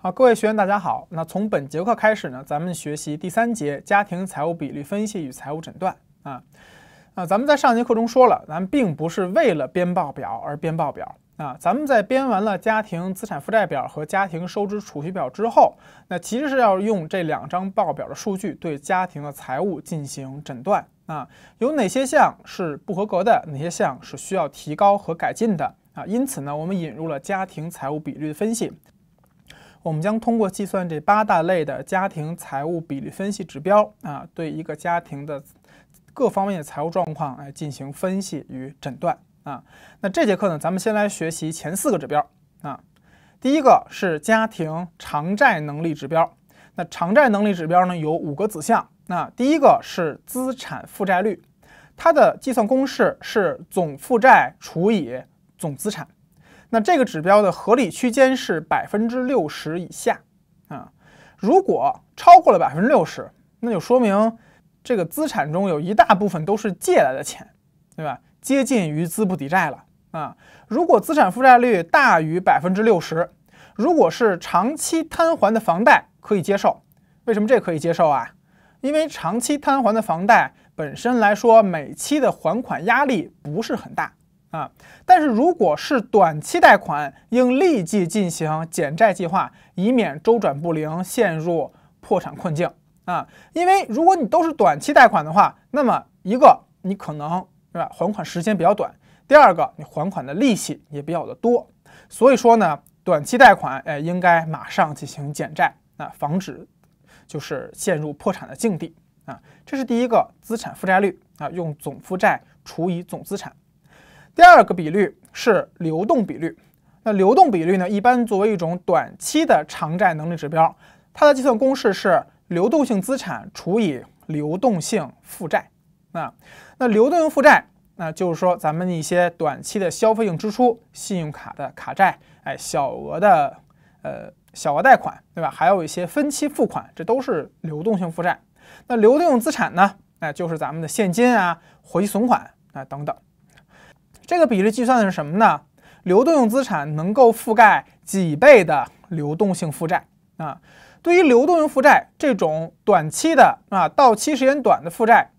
好，各位学员，大家好。那从本节课开始呢，咱们学习第三节家庭财务比率分析与财务诊断啊。啊，咱们在上节课中说了，咱并不是为了编报表而编报表啊。咱们在编完了家庭资产负债表和家庭收支储蓄表之后，那其实是要用这两张报表的数据对家庭的财务进行诊断啊，有哪些项是不合格的，哪些项是需要提高和改进的啊。因此呢，我们引入了家庭财务比率的分析。我们将通过计算这八大类的家庭财务比例分析指标啊，对一个家庭的各方面的财务状况来进行分析与诊断啊。那这节课呢，咱们先来学习前四个指标啊。第一个是家庭偿债能力指标。那偿债能力指标呢有五个子项。那第一个是资产负债率，它的计算公式是总负债除以总资产。那这个指标的合理区间是百分之六十以下啊，如果超过了百分之六十，那就说明这个资产中有一大部分都是借来的钱，对吧？接近于资不抵债了啊。如果资产负债率大于百分之六十，如果是长期摊还的房贷可以接受，为什么这可以接受啊？因为长期摊还的房贷本身来说，每期的还款压力不是很大。啊，但是如果是短期贷款，应立即进行减债计划，以免周转不灵，陷入破产困境啊！因为如果你都是短期贷款的话，那么一个你可能对吧还款时间比较短，第二个你还款的利息也比较的多，所以说呢，短期贷款，哎，应该马上进行减债啊，防止就是陷入破产的境地啊！这是第一个资产负债率啊，用总负债除以总资产。第二个比率是流动比率，那流动比率呢，一般作为一种短期的偿债能力指标，它的计算公式是流动性资产除以流动性负债。啊，那流动性负债，那就是说咱们一些短期的消费性支出、信用卡的卡债、哎，小额的呃小额贷款，对吧？还有一些分期付款，这都是流动性负债。那流动性资产呢，哎，就是咱们的现金啊、活期存款啊等等。这个比例计算的是什么呢？流动性资产能够覆盖几倍的流动性负债啊？对于流动性负债这种短期的啊，到期时间短的负债，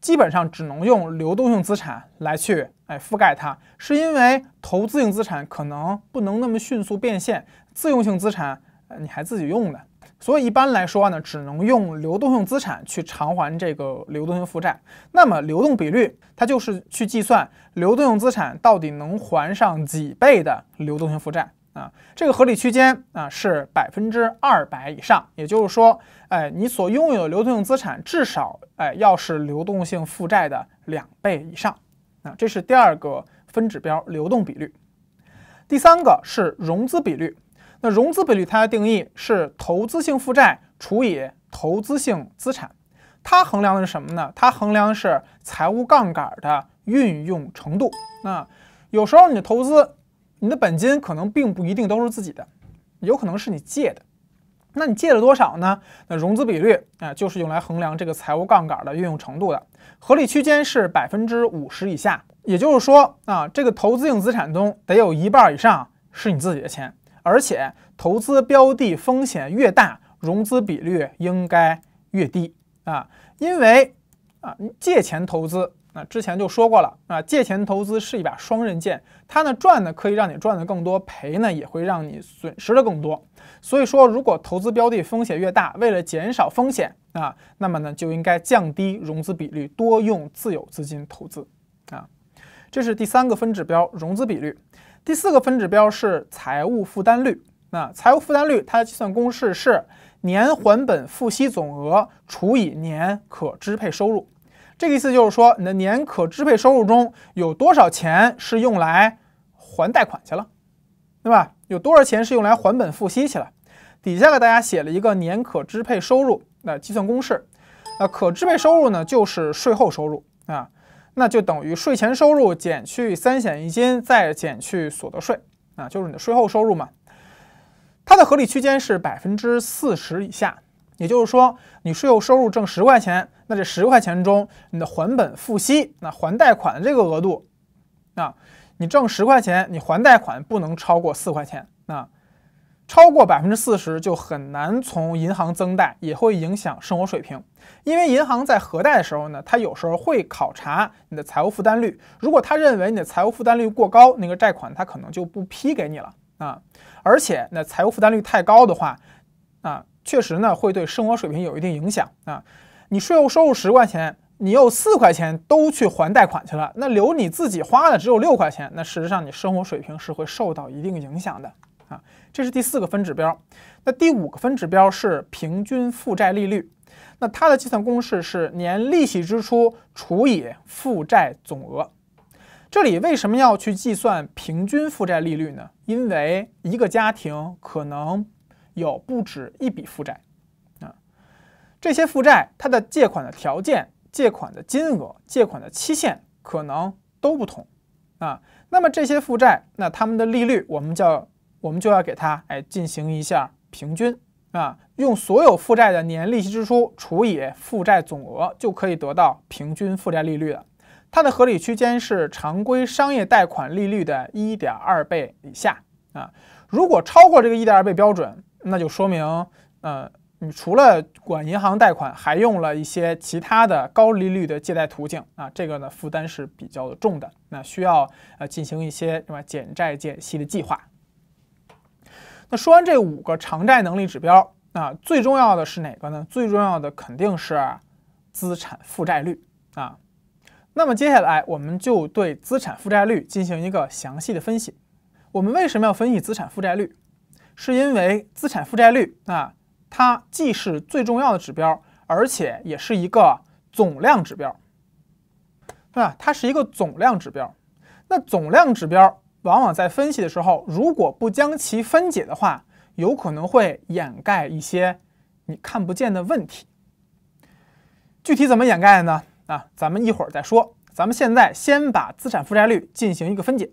基本上只能用流动性资产来去哎覆盖它，是因为投资性资产可能不能那么迅速变现，自用性资产你还自己用的。所以一般来说呢，只能用流动性资产去偿还这个流动性负债。那么流动比率它就是去计算流动性资产到底能还上几倍的流动性负债啊。这个合理区间啊是百分之二百以上，也就是说，哎，你所拥有的流动性资产至少哎要是流动性负债的两倍以上。啊，这是第二个分指标，流动比率。第三个是融资比率。那融资比率它的定义是投资性负债除以投资性资产，它衡量的是什么呢？它衡量的是财务杠杆的运用程度。那有时候你的投资，你的本金可能并不一定都是自己的，有可能是你借的。那你借了多少呢？那融资比率啊，就是用来衡量这个财务杠杆的运用程度的。合理区间是百分之五十以下，也就是说啊，这个投资性资产中得有一半以上是你自己的钱。而且，投资标的风险越大，融资比率应该越低啊，因为啊，借钱投资啊，之前就说过了啊，借钱投资是一把双刃剑，它呢赚呢可以让你赚的更多，赔呢也会让你损失的更多。所以说，如果投资标的风险越大，为了减少风险啊，那么呢就应该降低融资比率，多用自有资金投资啊，这是第三个分指标，融资比率。第四个分指标是财务负担率。那财务负担率，它的计算公式是年还本付息总额除以年可支配收入。这个意思就是说，你的年可支配收入中有多少钱是用来还贷款去了，对吧？有多少钱是用来还本付息去了？底下给大家写了一个年可支配收入，那计算公式，啊，可支配收入呢，就是税后收入啊。那就等于税前收入减去三险一金，再减去所得税啊，就是你的税后收入嘛。它的合理区间是百分之四十以下，也就是说，你税后收入挣十块钱，那这十块钱中，你的还本付息，那还贷款的这个额度，啊，你挣十块钱，你还贷款不能超过四块钱啊。超过百分之四十就很难从银行增贷，也会影响生活水平。因为银行在核贷的时候呢，它有时候会考察你的财务负担率。如果他认为你的财务负担率过高，那个债款他可能就不批给你了啊。而且那财务负担率太高的话，啊，确实呢会对生活水平有一定影响啊。你税务收入十块钱，你有四块钱都去还贷款去了，那留你自己花的只有六块钱，那事实上你生活水平是会受到一定影响的。这是第四个分指标，那第五个分指标是平均负债利率，那它的计算公式是年利息支出除以负债总额。这里为什么要去计算平均负债利率呢？因为一个家庭可能有不止一笔负债啊，这些负债它的借款的条件、借款的金额、借款的期限可能都不同啊。那么这些负债，那它们的利率我们叫。我们就要给它哎进行一下平均啊，用所有负债的年利息支出除以负债总额，就可以得到平均负债利率了。它的合理区间是常规商业贷款利率的一点二倍以下啊。如果超过这个一点二倍标准，那就说明呃，你除了管银行贷款，还用了一些其他的高利率的借贷途径啊。这个呢负担是比较重的，那需要呃进行一些什么减债减息的计划。那说完这五个偿债能力指标，那最重要的是哪个呢？最重要的肯定是资产负债率啊。那么接下来我们就对资产负债率进行一个详细的分析。我们为什么要分析资产负债率？是因为资产负债率啊，它既是最重要的指标，而且也是一个总量指标，对吧？它是一个总量指标。那总量指标。往往在分析的时候，如果不将其分解的话，有可能会掩盖一些你看不见的问题。具体怎么掩盖呢？啊，咱们一会儿再说。咱们现在先把资产负债率进行一个分解。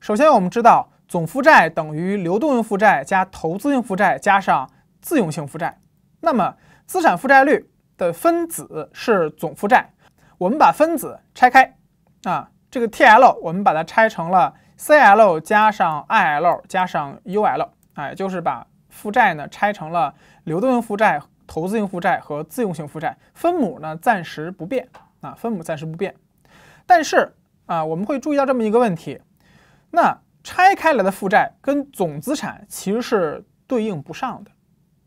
首先，我们知道总负债等于流动性负债加投资性负债加上自用性负债。那么，资产负债率的分子是总负债，我们把分子拆开。啊，这个 TL 我们把它拆成了。CL 加上 IL 加上 UL，哎，就是把负债呢拆成了流动性负债、投资性负债和自用性负债。分母呢暂时不变啊，分母暂时不变。但是啊，我们会注意到这么一个问题，那拆开来的负债跟总资产其实是对应不上的，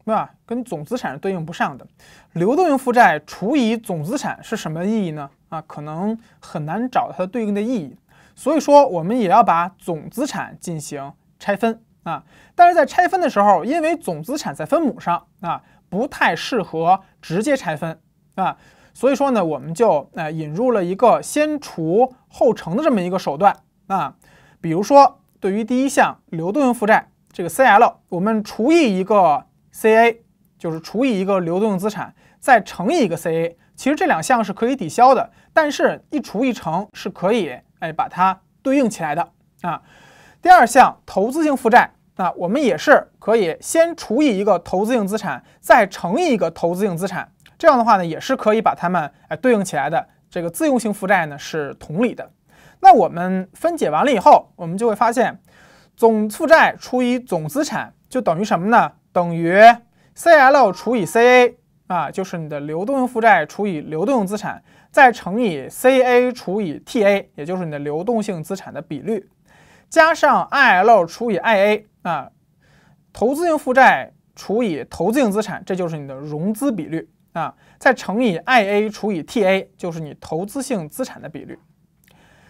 对吧？跟总资产是对应不上的。流动性负债除以总资产是什么意义呢？啊，可能很难找它对应的意义。所以说，我们也要把总资产进行拆分啊。但是在拆分的时候，因为总资产在分母上啊，不太适合直接拆分啊。所以说呢，我们就呃引入了一个先除后乘的这么一个手段啊。比如说，对于第一项流动性负债这个 CL，我们除以一个 CA，就是除以一个流动性资产，再乘以一个 CA。其实这两项是可以抵消的，但是一除一乘是可以。哎，把它对应起来的啊。第二项投资性负债，那我们也是可以先除以一个投资性资产，再乘以一个投资性资产，这样的话呢，也是可以把它们哎对应起来的。这个自用性负债呢是同理的。那我们分解完了以后，我们就会发现，总负债除以总资产就等于什么呢？等于 CL 除以 CA。啊，就是你的流动性负债除以流动性资产，再乘以 CA 除以 TA，也就是你的流动性资产的比率，加上 IL 除以 IA，啊，投资性负债除以投资性资产，这就是你的融资比率啊，再乘以 IA 除以 TA，就是你投资性资产的比率。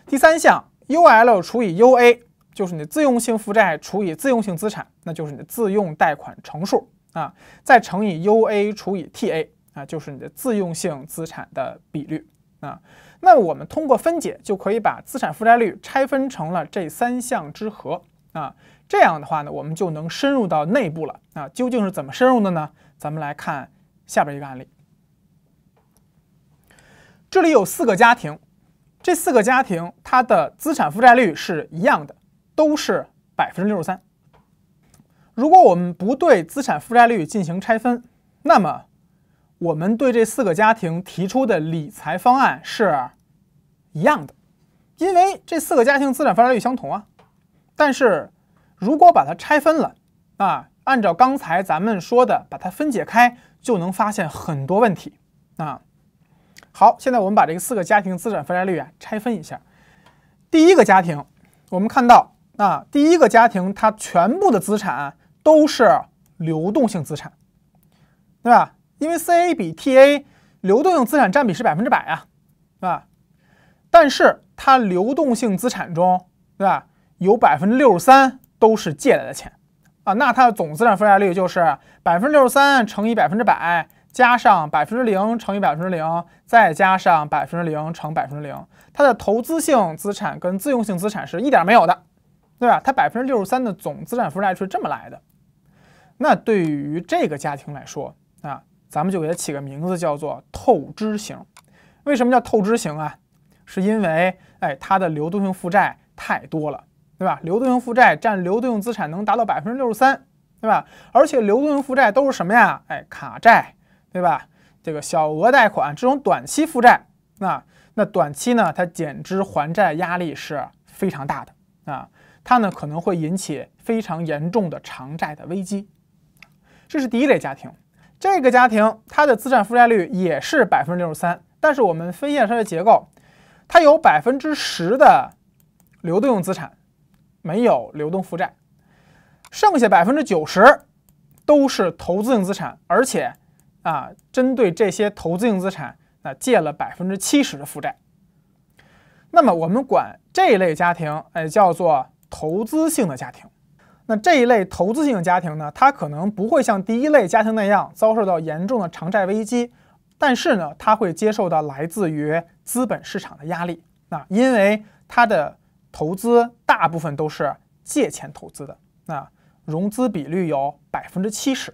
第三项 UL 除以 UA，就是你的自用性负债除以自用性资产，那就是你的自用贷款乘数。啊，再乘以 U A 除以 T A，啊，就是你的自用性资产的比率啊。那我们通过分解，就可以把资产负债率拆分成了这三项之和啊。这样的话呢，我们就能深入到内部了啊。究竟是怎么深入的呢？咱们来看下边一个案例。这里有四个家庭，这四个家庭它的资产负债率是一样的，都是百分之六十三。如果我们不对资产负债率进行拆分，那么我们对这四个家庭提出的理财方案是一样的，因为这四个家庭资产负债率相同啊。但是如果把它拆分了，啊，按照刚才咱们说的把它分解开，就能发现很多问题啊。好，现在我们把这个四个家庭资产负债率啊拆分一下。第一个家庭，我们看到啊，第一个家庭它全部的资产。都是流动性资产，对吧？因为 CA 比 TA 流动性资产占比是百分之百啊，吧？但是它流动性资产中，对吧？有百分之六十三都是借来的钱啊，那它的总资产负债率就是百分之六十三乘以百分之百，加上百分之零乘以百分之零，再加上百分之零乘百分之零，它的投资性资产跟自用性资产是一点没有的，对吧？它百分之六十三的总资产负债率是这么来的。那对于这个家庭来说啊，咱们就给它起个名字，叫做透支型。为什么叫透支型啊？是因为哎，它的流动性负债太多了，对吧？流动性负债占流动性资产能达到百分之六十三，对吧？而且流动性负债都是什么呀？哎，卡债，对吧？这个小额贷款这种短期负债，那那短期呢，它减支还债压力是非常大的啊，它呢可能会引起非常严重的偿债的危机。这是第一类家庭，这个家庭它的资产负债率也是百分之六十三，但是我们分析它的结构，它有百分之十的流动用资产，没有流动负债，剩下百分之九十都是投资性资产，而且啊，针对这些投资性资产，那借了百分之七十的负债。那么我们管这类家庭，哎，叫做投资性的家庭。这一类投资性家庭呢，它可能不会像第一类家庭那样遭受到严重的偿债危机，但是呢，它会接受到来自于资本市场的压力。那因为它的投资大部分都是借钱投资的，那融资比率有百分之七十。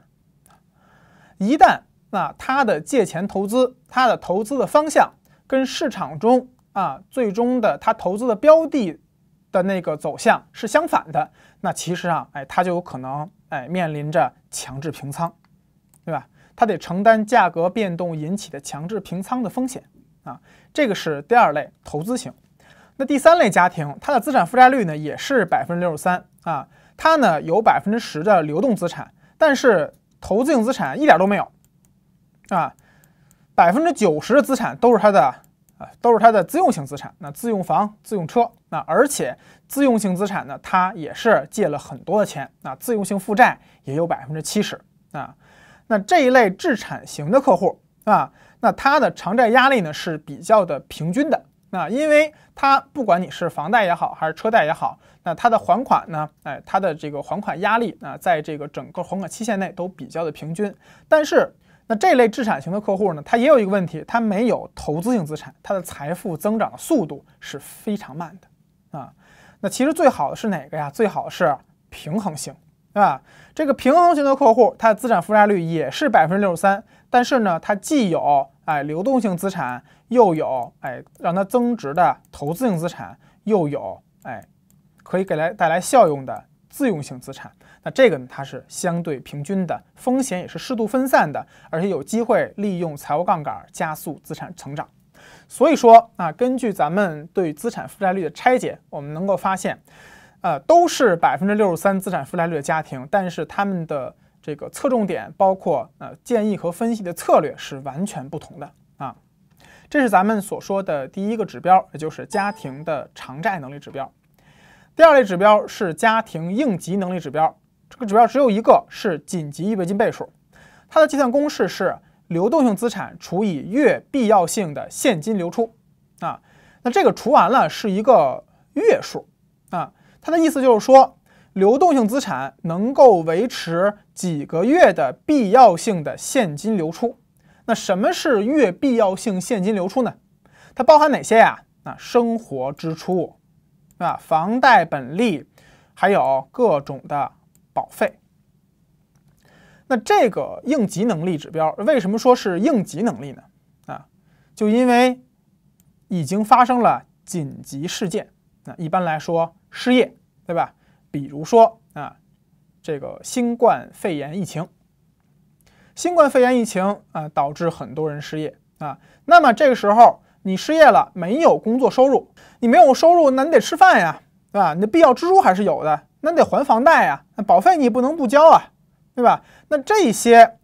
一旦那它的借钱投资，它的投资的方向跟市场中啊最终的它投资的标的。的那个走向是相反的，那其实啊，哎，它就有可能哎面临着强制平仓，对吧？它得承担价格变动引起的强制平仓的风险啊，这个是第二类投资型。那第三类家庭，它的资产负债率呢也是百分之六十三啊，它呢有百分之十的流动资产，但是投资性资产一点都没有啊，百分之九十的资产都是它的。啊，都是他的自用型资产。那自用房、自用车，那而且自用型资产呢，它也是借了很多的钱。那自用型负债也有百分之七十啊。那这一类致产型的客户啊，那他的偿债压力呢是比较的平均的。那因为他不管你是房贷也好，还是车贷也好，那他的还款呢，哎，他的这个还款压力啊，在这个整个还款期限内都比较的平均。但是。那这类资产型的客户呢，他也有一个问题，他没有投资性资产，他的财富增长的速度是非常慢的啊。那其实最好的是哪个呀？最好是平衡型，对吧？这个平衡型的客户，他的资产负债率也是百分之六十三，但是呢，他既有哎流动性资产，又有哎让他增值的投资性资产，又有哎可以给来带来效用的自用性资产。那这个呢，它是相对平均的，风险也是适度分散的，而且有机会利用财务杠杆加速资产成长。所以说啊，根据咱们对资产负债率的拆解，我们能够发现，呃，都是百分之六十三资产负债率的家庭，但是他们的这个侧重点，包括呃建议和分析的策略是完全不同的啊。这是咱们所说的第一个指标，也就是家庭的偿债能力指标。第二类指标是家庭应急能力指标。这个指标只有一个，是紧急预备金倍数。它的计算公式是流动性资产除以月必要性的现金流出啊。那这个除完了是一个月数啊。它的意思就是说，流动性资产能够维持几个月的必要性的现金流出。那什么是月必要性现金流出呢？它包含哪些呀？啊，生活支出啊，房贷本利，还有各种的。保费，那这个应急能力指标为什么说是应急能力呢？啊，就因为已经发生了紧急事件。那一般来说，失业对吧？比如说啊，这个新冠肺炎疫情，新冠肺炎疫情啊，导致很多人失业啊。那么这个时候你失业了，没有工作收入，你没有收入，那你得吃饭呀，对吧？你的必要支出还是有的。那得还房贷呀，那保费你也不能不交啊，对吧？那这些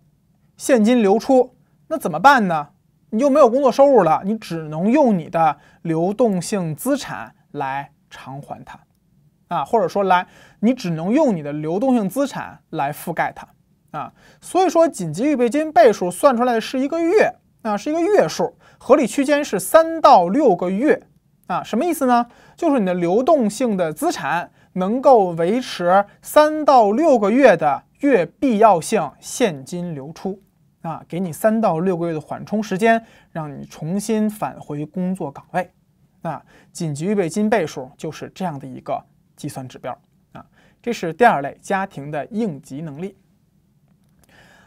现金流出，那怎么办呢？你就没有工作收入了，你只能用你的流动性资产来偿还它，啊，或者说来，你只能用你的流动性资产来覆盖它，啊，所以说紧急预备金倍数算出来的是一个月，啊，是一个月数，合理区间是三到六个月，啊，什么意思呢？就是你的流动性的资产。能够维持三到六个月的月必要性现金流出，啊，给你三到六个月的缓冲时间，让你重新返回工作岗位。那紧急预备金倍数就是这样的一个计算指标，啊，这是第二类家庭的应急能力。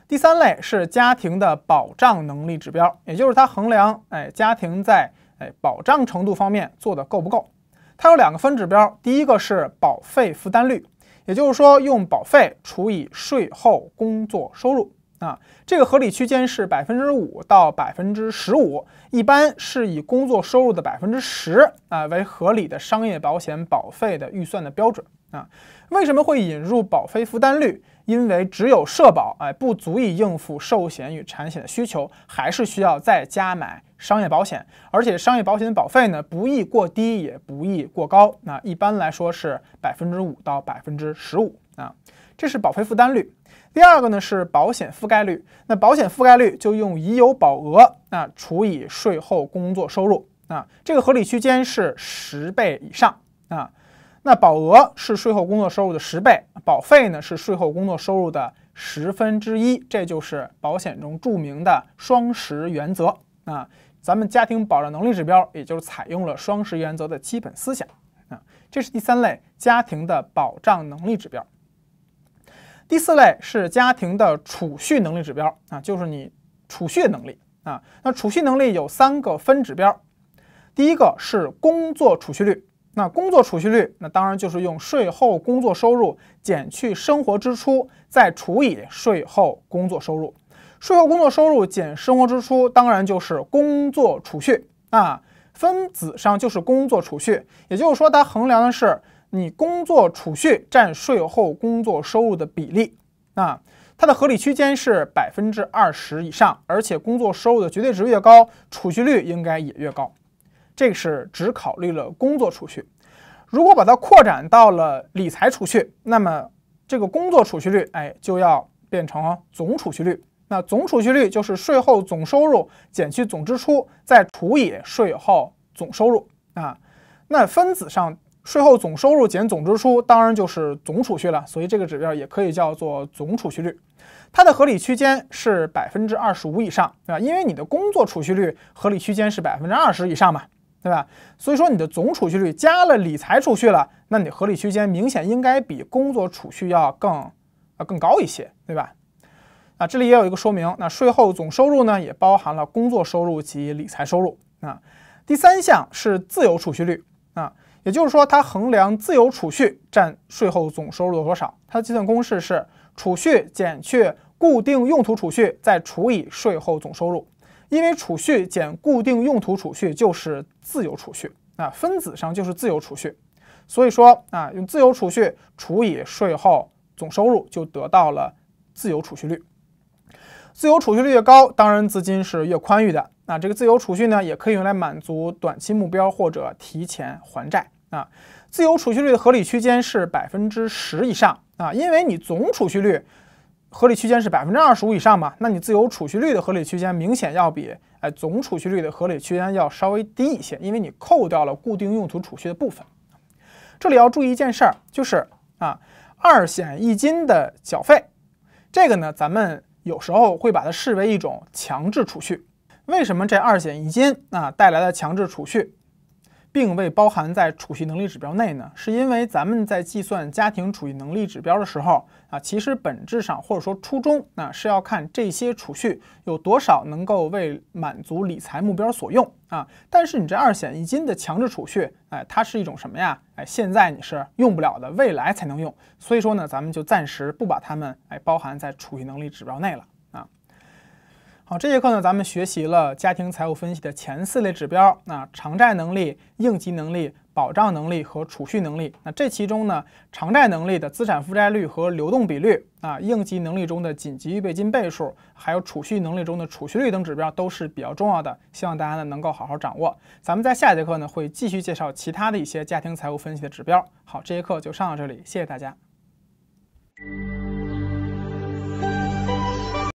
第三类是家庭的保障能力指标，也就是它衡量哎家庭在哎保障程度方面做的够不够。它有两个分指标，第一个是保费负担率，也就是说用保费除以税后工作收入啊，这个合理区间是百分之五到百分之十五，一般是以工作收入的百分之十啊为合理的商业保险保费的预算的标准啊。为什么会引入保费负担率？因为只有社保哎不足以应付寿险与产险的需求，还是需要再加买。商业保险，而且商业保险保费呢，不宜过低，也不宜过高。那一般来说是百分之五到百分之十五啊，这是保费负担率。第二个呢是保险覆盖率，那保险覆盖率就用已有保额那除以税后工作收入啊，这个合理区间是十倍以上啊。那保额是税后工作收入的十倍，保费呢是税后工作收入的十分之一，这就是保险中著名的双十原则啊。咱们家庭保障能力指标，也就是采用了双十原则的基本思想啊，这是第三类家庭的保障能力指标。第四类是家庭的储蓄能力指标啊，就是你储蓄能力啊。那储蓄能力有三个分指标，第一个是工作储蓄率，那工作储蓄率，那当然就是用税后工作收入减去生活支出，再除以税后工作收入。税后工作收入减生活支出，当然就是工作储蓄啊。分子上就是工作储蓄，也就是说，它衡量的是你工作储蓄占税后工作收入的比例啊。它的合理区间是百分之二十以上，而且工作收入的绝对值越高，储蓄率应该也越高。这个是只考虑了工作储蓄。如果把它扩展到了理财储蓄，那么这个工作储蓄率，哎，就要变成总储蓄率。那总储蓄率就是税后总收入减去总支出，再除以税后总收入啊。那分子上税后总收入减总支出，当然就是总储蓄了。所以这个指标也可以叫做总储蓄率。它的合理区间是百分之二十五以上对吧？因为你的工作储蓄率合理区间是百分之二十以上嘛，对吧？所以说你的总储蓄率加了理财储蓄了，那你合理区间明显应该比工作储蓄要更要更高一些，对吧？啊，这里也有一个说明。那税后总收入呢，也包含了工作收入及理财收入。啊，第三项是自由储蓄率。啊，也就是说，它衡量自由储蓄占税后总收入的多少。它的计算公式是储蓄减去固定用途储蓄，再除以税后总收入。因为储蓄减固定用途储蓄就是自由储蓄。啊，分子上就是自由储蓄，所以说啊，用自由储蓄除以税后总收入，就得到了自由储蓄率。自由储蓄率越高，当然资金是越宽裕的。那这个自由储蓄呢，也可以用来满足短期目标或者提前还债啊。自由储蓄率的合理区间是百分之十以上啊，因为你总储蓄率合理区间是百分之二十五以上嘛，那你自由储蓄率的合理区间明显要比哎总储蓄率的合理区间要稍微低一些，因为你扣掉了固定用途储蓄的部分。这里要注意一件事儿，就是啊，二险一金的缴费，这个呢，咱们。有时候会把它视为一种强制储蓄。为什么这二险一金啊带来的强制储蓄？并未包含在储蓄能力指标内呢，是因为咱们在计算家庭储蓄能力指标的时候啊，其实本质上或者说初衷啊是要看这些储蓄有多少能够为满足理财目标所用啊，但是你这二险一金的强制储蓄，哎，它是一种什么呀？哎，现在你是用不了的，未来才能用，所以说呢，咱们就暂时不把它们哎包含在储蓄能力指标内了。好，这节课呢，咱们学习了家庭财务分析的前四类指标，那偿债能力、应急能力、保障能力和储蓄能力。那这其中呢，偿债能力的资产负债率和流动比率，啊，应急能力中的紧急预备金倍数，还有储蓄能力中的储蓄率等指标都是比较重要的，希望大家呢能够好好掌握。咱们在下节课呢会继续介绍其他的一些家庭财务分析的指标。好，这节课就上到这里，谢谢大家。